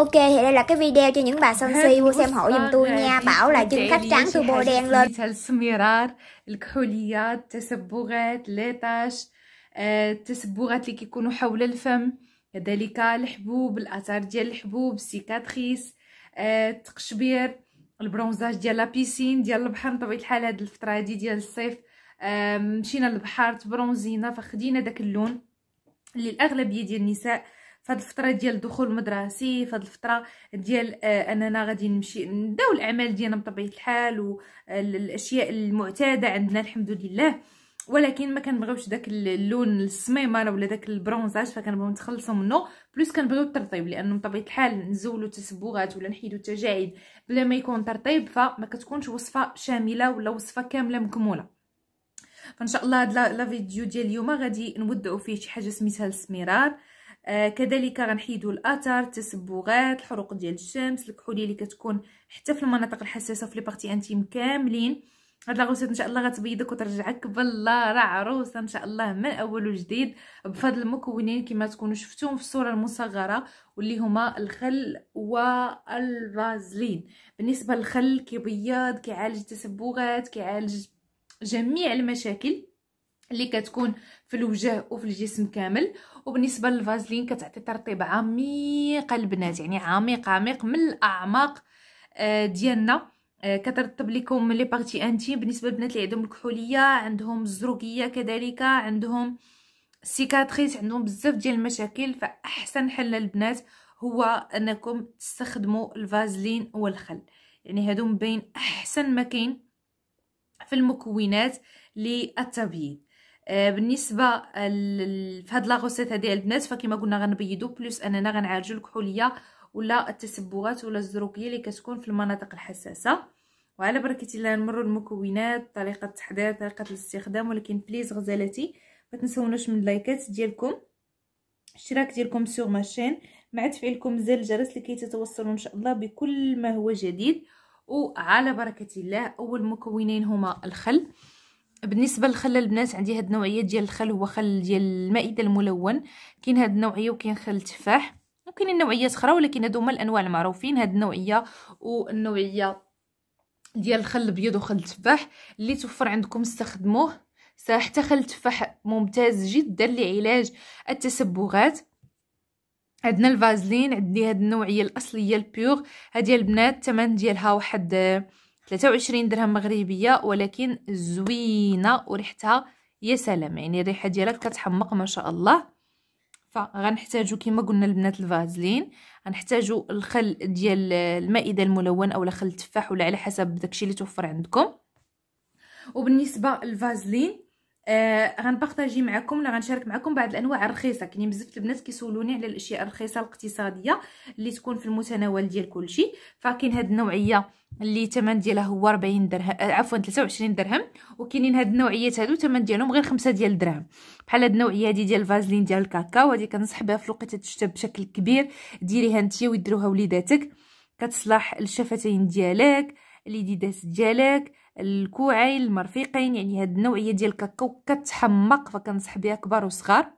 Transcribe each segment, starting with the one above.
Ok thì đây là cái video cho những bà son si mua xem hộ giùm tôi nha Bảo là chân khách trắng tôi bôi đen lên الكحوليات التسبغات ليطاش التسبغات اللي كيكونوا حول الفم كذلك الحبوب الاثار ديال الحبوب سيكاتريس التقشبير البرونزاج ديال لابيسين ديال البحر طبيعي الحال هذه الفتره هذه ديال الصيف مشينا للبحر تبرونزينا فخدينا داك اللون اللي الاغلبيه ديال النساء فهاد الفتره ديال الدخول المدرسي فهاد الفتره ديال آه، اننا غادي نمشي نبداو الاعمال ديالنا بطبيعه الحال والاشياء آه، المعتاده عندنا الحمد لله ولكن ما كنبغيوش داك اللون السميمره ولا داك البرونزاج فكنبغيو نتخلصوا منه بلوس كنبغيو الترطيب لانه بطبيعه الحال نزولوا التصبغات ولا نحيدوا التجاعيد بلا ما يكون ترطيب فما كتكونش وصفه شامله ولا وصفه كامله مكموله فان شاء الله هاد لا فيديو ديال اليوم غادي نودعوا فيه شي حاجه سميتها السميرار آه، كذلك غنحيدو الاثر التسبغات الحروق ديال الشمس الكحوليه اللي كتكون حتى في المناطق الحساسه في لي بارتي انتيم كاملين هاد لاغوسيت ان شاء الله غتبيضك وترجعك بالله راه عروسه ان شاء الله من اول وجديد بفضل المكونين كما تكونوا شفتوهم في الصوره المصغره واللي هما الخل والفازلين بالنسبه للخل كيبيض كيعالج التسبغات كيعالج جميع المشاكل اللي كتكون في الوجه وفي الجسم كامل وبالنسبه للفازلين كتعطي ترطيب عميق البنات يعني عميق عميق من الاعماق آه، ديالنا آه، كترطب لكم لي بارتي انتي بالنسبه للبنات اللي عندهم الكحوليه عندهم الزروقيه كذلك عندهم سيكاتريس عندهم بزاف ديال المشاكل فاحسن حل للبنات هو انكم تستخدموا الفازلين والخل يعني هادو من بين احسن ما كاين في المكونات للتبييض آه، بالنسبه ال... في هاد لاغوسيت هادي البنات فكما قلنا غنبيدو بلوس اننا غنعالجو الكحوليه ولا التسبغات ولا الزروقيه اللي كتكون في المناطق الحساسه وعلى بركه الله نمروا المكونات طريقه التحضير طريقه الاستخدام ولكن بليز غزالاتي ما تنساوناش من اللايكات ديالكم اشتراك ديالكم سوغ ماشين مع تفعيلكم زر الجرس لكي تتوصلوا ان شاء الله بكل ما هو جديد وعلى بركه الله اول مكونين هما الخل بالنسبه للخل البنات عندي هاد النوعيه ديال الخل هو خل ديال المائده الملون كاين هاد النوعيه وكاين خل التفاح وكاينين نوعيات اخرى ولكن هادو هما الانواع المعروفين هاد النوعيه والنوعيه ديال الخل الابيض وخل التفاح اللي توفر عندكم استخدموه حتى خل التفاح ممتاز جدا لعلاج التسبغات عندنا الفازلين عندي هاد النوعيه الاصليه البيور هادي البنات الثمن ديالها واحد 23 درهم مغربيه ولكن زوينه وريحتها يا سلام يعني الريحه ديالها كتحمق ما شاء الله فغنحتاجو كما قلنا البنات الفازلين غنحتاجو الخل ديال المائده الملون اولا خل التفاح ولا على حسب داكشي اللي توفر عندكم وبالنسبه للفازلين آه غنبارطاجي معكم ولا غنشارك معكم بعض الانواع الرخيصه كاينين بزاف البنات كيسولوني على الاشياء الرخيصه الاقتصاديه اللي تكون في المتناول ديال كلشي فكاين هاد النوعيه اللي الثمن ديالها هو 40 درهم آه، عفوا 23 درهم وكاينين هاد النوعيات هادو الثمن ديالهم غير 5 ديال الدراهم بحال هاد النوعيه هادي ديال الفازلين ديال الكاكاو هادي كنصح بها في الوقت الشتاء بشكل كبير ديريها انت ويديروها وليداتك كتصلح الشفتين ديالك اليديدات ديالك الكوعين المرفيقين يعني هاد النوعيه ديال الكاكاو كتحمق فكنصح بها كبار وصغار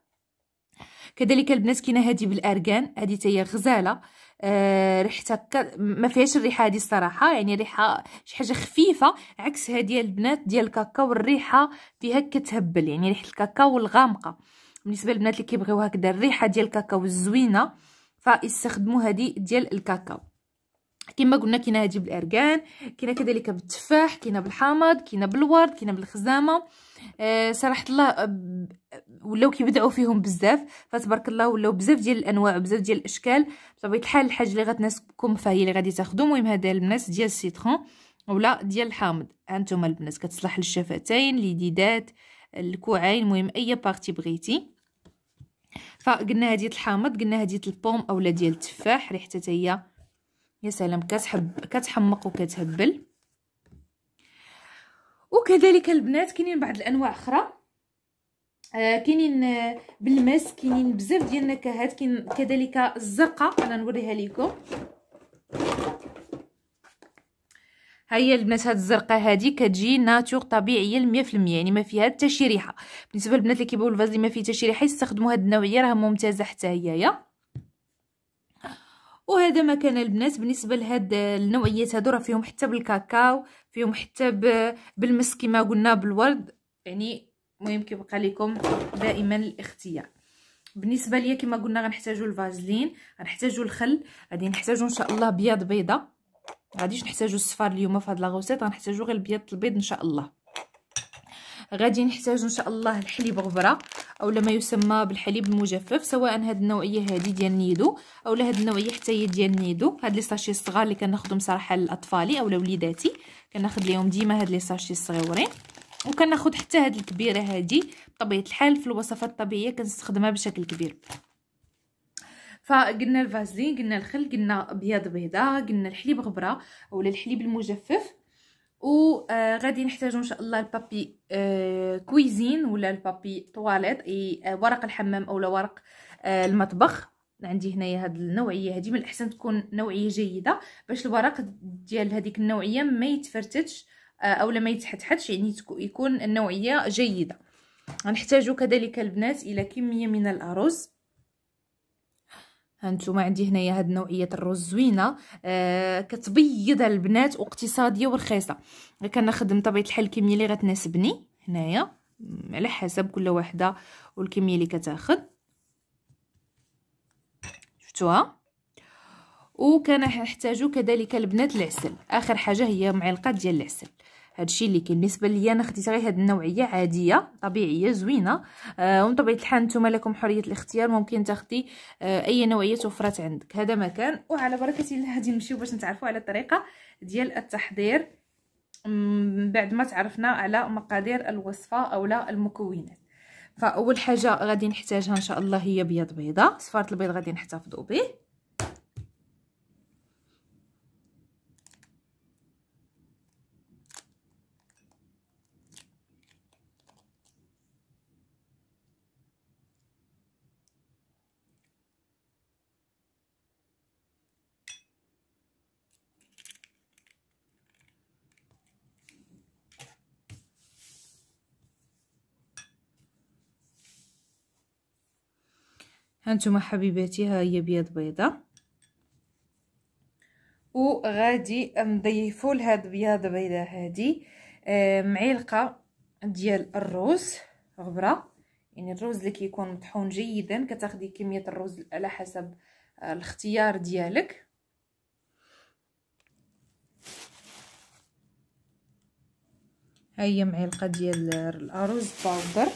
كذلك البنات كاينه هذه بالارغان هذه هي غزاله آه ريحتها ك... ما فيهاش الريحه هذه الصراحه يعني ريحه شي حاجه خفيفه عكس هذه البنات ديال الكاكاو الريحه فيها كتهبل يعني ريحه الكاكاو الغامقه بالنسبه للبنات اللي كيبغيو هكذا الريحه ديال الكاكاو الزوينه فاستخدموا هذه ديال الكاكاو كما قلنا كاينه هذه بالارغان كاينه كذلك بالتفاح كاينه بالحامض كاينه بالورد كاينه بالخزامه أه صراحه الله ولاو كيبدعوا فيهم بزاف فتبارك الله ولاو بزاف ديال الانواع وبزاف ديال الاشكال بطبيعه الحال الحاجه اللي غتناسبكم فهي اللي غادي تاخذوا المهم هذا البنات ديال السيترون ولا ديال الحامض هانتوما البنات كتصلح للشفتين لديدات الكوعين المهم اي بارتي بغيتي فقلنا هذه الحامض قلنا هذه البوم اولا ديال التفاح ريحتها هي يا سلام كتحب كتحمق وكتهبل وكذلك البنات كاينين بعض الانواع اخرى آه كاينين بالمس آه، بالماس كاينين بزاف ديال النكهات كاين كذلك الزرقاء انا نوريها لكم ها هي البنات هاد الزرقاء هادي كتجي ناتور طبيعيه 100% يعني ما فيها حتى شي ريحه بالنسبه للبنات اللي كيبغيو الفاز اللي ما فيه حتى شي ريحه يستخدموا هاد النوعيه راه ممتازه حتى هي يا وهذا ما كان البنات بالنسبه لهاد النوعيات هادو راه فيهم حتى بالكاكاو فيهم حتى بالمس كما قلنا بالورد يعني المهم كيبقى لكم دائما الاختيار بالنسبه ليا كما قلنا غنحتاجو الفازلين غنحتاجو الخل غادي نحتاجو ان شاء الله بياض بيضه غاديش نحتاجو الصفار اليوم في هاد لاغوسيط غنحتاجو غير بياض البيض ان شاء الله غادي نحتاج ان شاء الله الحليب غبره اولا ما يسمى بالحليب المجفف سواء هاد النوعيه هادي ديال نيدو اولا هاد النوعيه حتى هي ديال نيدو هاد لي ساشي الصغار اللي كناخذهم صراحه لاطفالي اولا وليداتي كناخذ ليهم ديما هاد لي ساشي الصغيورين وكناخذ حتى هاد الكبيره هادي بطبيعه الحال في الوصفات الطبيعيه كنستخدمها بشكل كبير فقلنا الفازلين قلنا الخل قلنا بيض بيضه قلنا الحليب غبره ولا الحليب المجفف وغادي آه، نحتاجو ان شاء الله البابي آه، كويزين ولا البابي طواليط آه، ورق الحمام اولا ورق المطبخ عندي هنايا هاد النوعيه هادي من الاحسن تكون نوعيه جيده باش الورق ديال هذيك النوعيه ما يتفرتتش اولا ما يتحتحتش يعني يكون النوعيه جيده غنحتاجو كذلك البنات الى كميه من الارز هانتوما عندي هنايا هاد نوعيه الرز زوينه آه كتبيض البنات واقتصاديه ورخيصه كنخدم طبيعه الحال الكميه اللي غتناسبني هنايا على حسب كل وحده والكميه اللي كتاخد شفتوها وكنحتاجو كذلك البنات العسل اخر حاجه هي معلقه ديال العسل هادشي اللي كاين بالنسبه ليا انا خديت غير هاد النوعيه عاديه طبيعيه زوينه آه ومن طبيعه الحال نتوما لكم حريه الاختيار ممكن تاخدي آه اي نوعيه توفرات عندك هذا مكان وعلى بركه الله غادي نمشيو باش نتعرفوا على الطريقه ديال التحضير من بعد ما تعرفنا على مقادير الوصفه اولا المكونات فاول حاجه غادي نحتاجها ان شاء الله هي بيض بيضه صفاره البيض غادي نحتفظوا به هانتوما حبيباتي ها هي بيض بيضه وغادي نضيفو لهاد بياض بيضه هادي آه، معلقه ديال الروز غبره يعني الروز اللي كيكون مطحون جيدا كتاخدي كميه الروز على حسب الاختيار ديالك ها معلقه ديال الارز باودر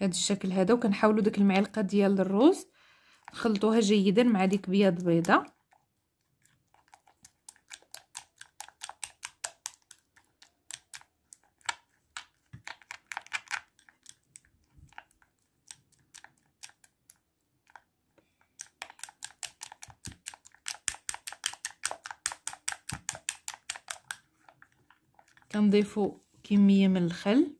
بهذا الشكل هذا وكنحاولوا ديك المعلقه ديال الروز نخلطوها جيدا مع ديك بياض بيضه نضيفو كميه من الخل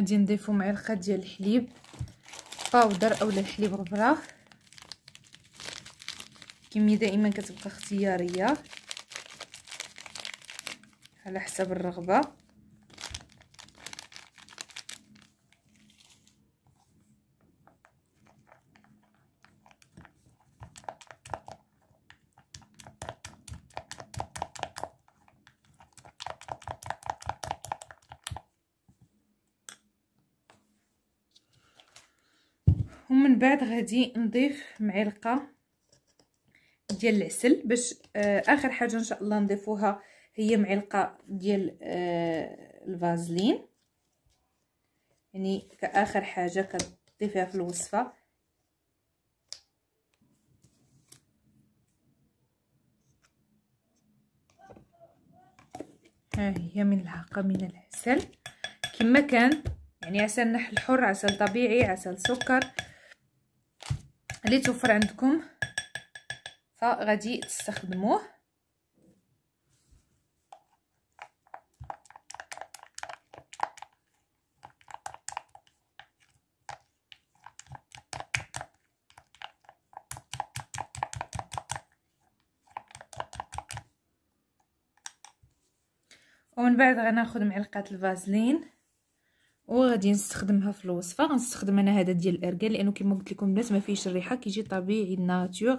غادي نضيفو معلقه ديال الحليب باودر اولا الحليب غبره الكميه دائما كتبقى اختياريه على حسب الرغبه بعد غادي نضيف معلقه ديال العسل باش آه، اخر حاجه ان شاء الله نضيفوها هي معلقه ديال آه، الفازلين يعني كاخر حاجه كتضيفيها في الوصفه ها هي ملعقه من العسل كما كان يعني عسل نحل حر عسل طبيعي عسل سكر اللي توفر عندكم فغادي تستخدموه ومن بعد غناخذ معلقه الفازلين وغادي نستخدمها في الوصفه غنستخدم انا هذا ديال الاركان لانه كما قلت لكم الناس ما فيهش الريحه كيجي طبيعي ناتور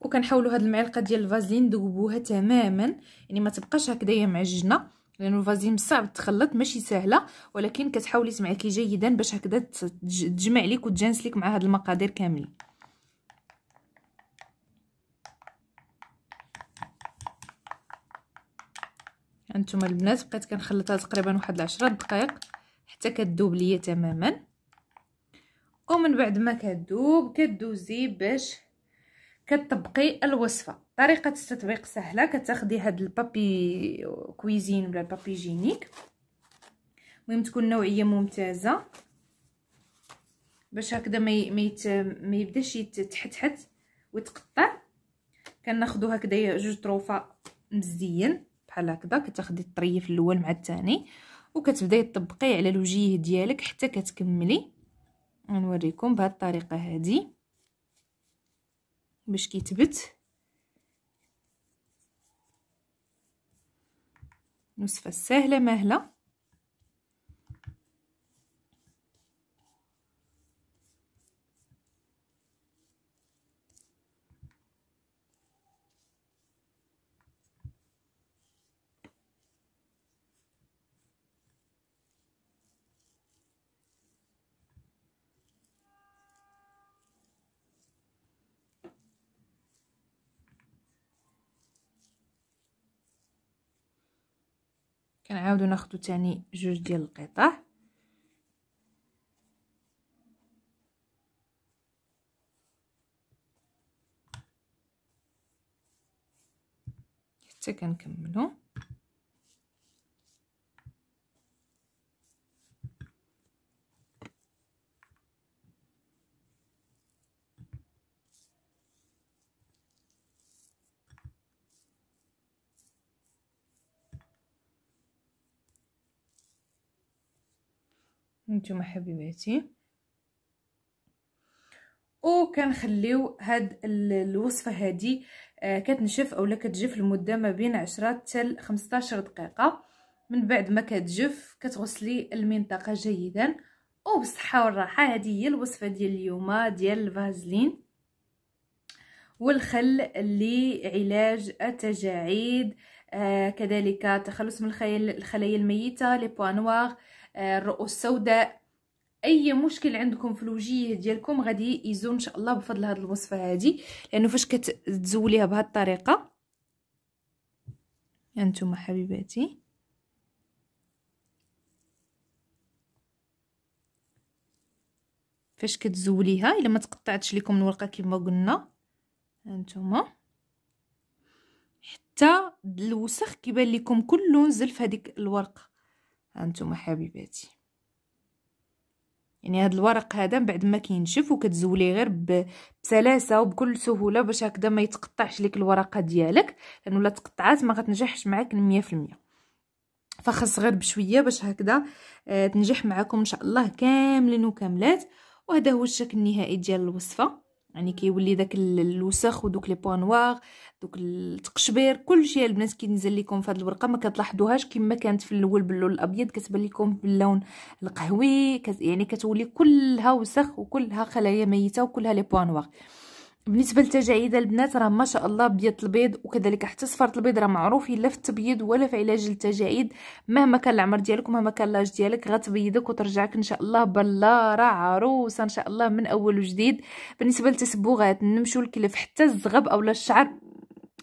وكنحاولوا هاد المعلقه ديال الفازلين ذوبوها تماما يعني ما تبقاش هكذايا معجنه لانه فازلين صعب تخلط ماشي سهله ولكن كتحاولي تسمعكي جيدا باش هكذا تجمع ليك وتجانس ليك مع هاد المقادير كاملين هانتوما البنات بقيت كنخلطها تقريبا واحد 10 دقائق حتى كتذوب ليا تماما ومن بعد ما كتذوب كدوزي باش كتطبقي الوصفه طريقه التطبيق سهله كتاخدي هاد البابي كويزين ولا البابي جينيك المهم تكون نوعيه ممتازه باش هكذا ما ميت... ما يبداش يتحتحت وتقطع كناخذوا هكذا جوج طروفه مزيان بحال هكذا كتاخدي الطريف الاول مع الثاني وكتبداي طبقيه على الوجيه ديالك حتى كتكملي غنوريكم بهاد الطريقه هذه باش كيتبت نصفه سهله مهله كنعاودو ناخدو تاني جوج ديال القطع حتى كنكملو نتوما حبيباتي وكنخليو هاد الوصفه هادي آه كتنشف اولا كتجف لمده ما بين 10 حتى 15 دقيقه من بعد ما كتجف كتغسلي المنطقه جيدا وبالصحه والراحه هذه هي الوصفه ديال اليوم ديال الفازلين والخل لعلاج التجاعيد آه كذلك تخلص من الخلايا الميته لي بوانوار آه، الرؤوس سوداء اي مشكل عندكم في الوجيه ديالكم غادي يزول ان شاء الله بفضل هذه الوصفه هذه لانه فاش كتزوليها بهذه الطريقه انتم حبيباتي فاش كتزوليها الا ما تقطعتش لكم الورقه كما قلنا هانتوما حتى الوسخ كيبان لكم كله نزل في هذيك الورقه هانتوما حبيباتي يعني هذا الورق هذا من بعد ما كينشف وكتزوليه غير بسلاسه وبكل سهوله باش هكذا ما يتقطعش لك الورقه ديالك لانه الا تقطعات ما غتنجحش معاك 100% فخص غير بشويه باش هكذا آه، تنجح معكم ان شاء الله كاملين وكاملات وهذا هو الشكل النهائي ديال الوصفه يعني كيولي داك الوسخ ودوك لي بوان نوار دوك التقشبير كلشي البنات كينزل لكم في هذه الورقه ما كتلاحظوهاش كما كانت في الاول باللون الابيض كتبان لكم باللون القهوي كت يعني كتولي كلها وسخ وكلها خلايا ميته وكلها لي بوان نوار بالنسبه للتجاعيد البنات راه ما شاء الله بيض البيض وكذلك حتى صفاره البيض راه معروف الا في التبييض ولا في علاج التجاعيد مهما كان العمر ديالك ومهما كان لاج ديالك غتبيضك وترجعك ان شاء الله بلاره عروسه ان شاء الله من اول وجديد بالنسبه للتسبغات نمشوا الكلف حتى الزغب اولا الشعر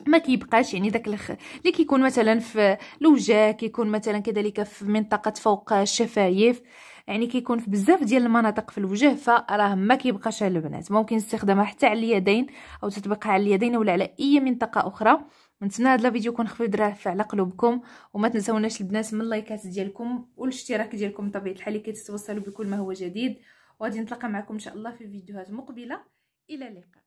ما كيبقاش يعني داك الخ اللي كيكون مثلا في الوجه كيكون مثلا كذلك في منطقه فوق الشفايف يعني كيكون في بزاف ديال المناطق في الوجه فراه ما كيبقاش على البنات ممكن استخدامها حتى على اليدين او تطبيقها على اليدين ولا على اي منطقه اخرى نتمنى هذا الفيديو يكون خفيف دراف على قلوبكم وما تنساوناش البنات من اللايكات ديالكم والاشتراك ديالكم بطبيعه الحال لكي تتوصلوا بكل ما هو جديد وغادي نتلاقى معكم ان شاء الله في فيديوهات مقبله الى اللقاء